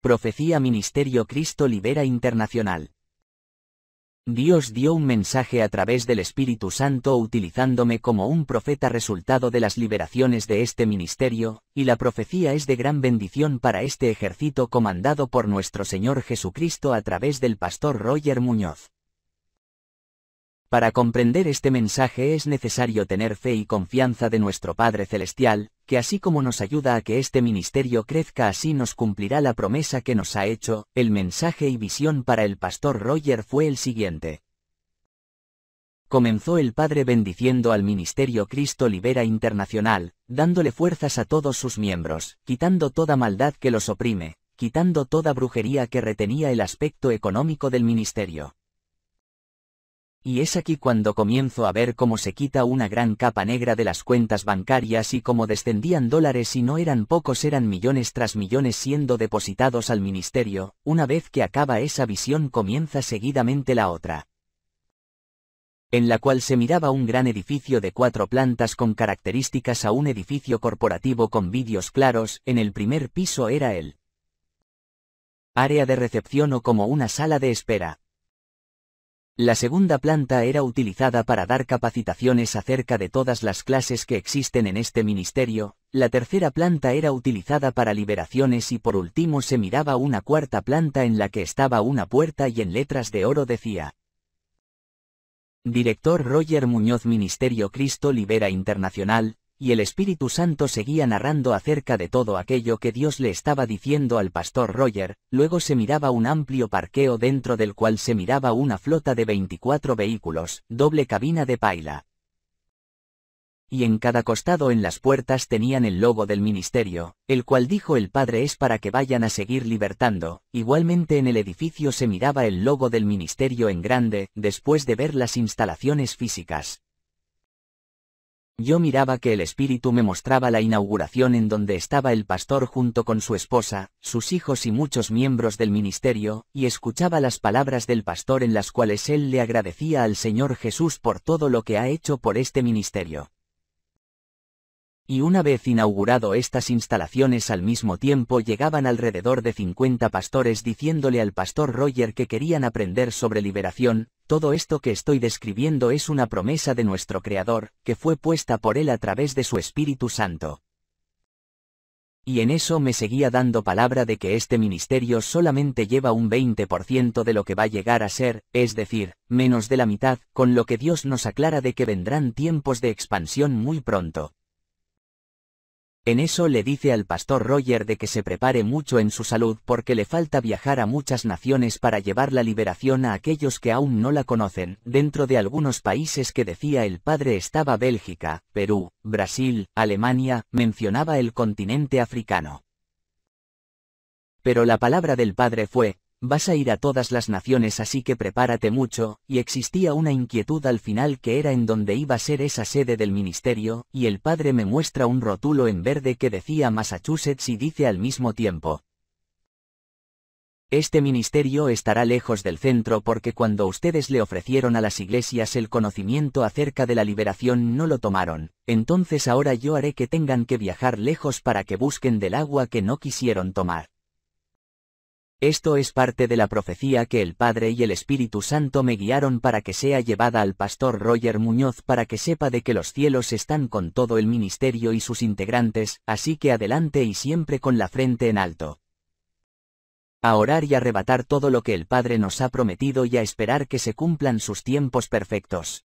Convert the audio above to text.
Profecía Ministerio Cristo Libera Internacional. Dios dio un mensaje a través del Espíritu Santo utilizándome como un profeta resultado de las liberaciones de este ministerio, y la profecía es de gran bendición para este ejército comandado por nuestro Señor Jesucristo a través del pastor Roger Muñoz. Para comprender este mensaje es necesario tener fe y confianza de nuestro Padre Celestial, que así como nos ayuda a que este ministerio crezca así nos cumplirá la promesa que nos ha hecho, el mensaje y visión para el pastor Roger fue el siguiente. Comenzó el Padre bendiciendo al Ministerio Cristo Libera Internacional, dándole fuerzas a todos sus miembros, quitando toda maldad que los oprime, quitando toda brujería que retenía el aspecto económico del ministerio. Y es aquí cuando comienzo a ver cómo se quita una gran capa negra de las cuentas bancarias y cómo descendían dólares y no eran pocos, eran millones tras millones siendo depositados al ministerio, una vez que acaba esa visión comienza seguidamente la otra en la cual se miraba un gran edificio de cuatro plantas con características a un edificio corporativo con vídeos claros, en el primer piso era el área de recepción o como una sala de espera. La segunda planta era utilizada para dar capacitaciones acerca de todas las clases que existen en este ministerio, la tercera planta era utilizada para liberaciones y por último se miraba una cuarta planta en la que estaba una puerta y en letras de oro decía. Director Roger Muñoz Ministerio Cristo Libera Internacional, y el Espíritu Santo seguía narrando acerca de todo aquello que Dios le estaba diciendo al pastor Roger, luego se miraba un amplio parqueo dentro del cual se miraba una flota de 24 vehículos, doble cabina de paila. Y en cada costado en las puertas tenían el logo del ministerio, el cual dijo el Padre es para que vayan a seguir libertando, igualmente en el edificio se miraba el logo del ministerio en grande, después de ver las instalaciones físicas. Yo miraba que el espíritu me mostraba la inauguración en donde estaba el pastor junto con su esposa, sus hijos y muchos miembros del ministerio, y escuchaba las palabras del pastor en las cuales él le agradecía al Señor Jesús por todo lo que ha hecho por este ministerio y una vez inaugurado estas instalaciones al mismo tiempo llegaban alrededor de 50 pastores diciéndole al pastor Roger que querían aprender sobre liberación, todo esto que estoy describiendo es una promesa de nuestro Creador, que fue puesta por él a través de su Espíritu Santo. Y en eso me seguía dando palabra de que este ministerio solamente lleva un 20% de lo que va a llegar a ser, es decir, menos de la mitad, con lo que Dios nos aclara de que vendrán tiempos de expansión muy pronto. En eso le dice al pastor Roger de que se prepare mucho en su salud porque le falta viajar a muchas naciones para llevar la liberación a aquellos que aún no la conocen. Dentro de algunos países que decía el padre estaba Bélgica, Perú, Brasil, Alemania, mencionaba el continente africano. Pero la palabra del padre fue, Vas a ir a todas las naciones así que prepárate mucho, y existía una inquietud al final que era en donde iba a ser esa sede del ministerio, y el padre me muestra un rótulo en verde que decía Massachusetts y dice al mismo tiempo. Este ministerio estará lejos del centro porque cuando ustedes le ofrecieron a las iglesias el conocimiento acerca de la liberación no lo tomaron, entonces ahora yo haré que tengan que viajar lejos para que busquen del agua que no quisieron tomar. Esto es parte de la profecía que el Padre y el Espíritu Santo me guiaron para que sea llevada al pastor Roger Muñoz para que sepa de que los cielos están con todo el ministerio y sus integrantes, así que adelante y siempre con la frente en alto. A orar y arrebatar todo lo que el Padre nos ha prometido y a esperar que se cumplan sus tiempos perfectos.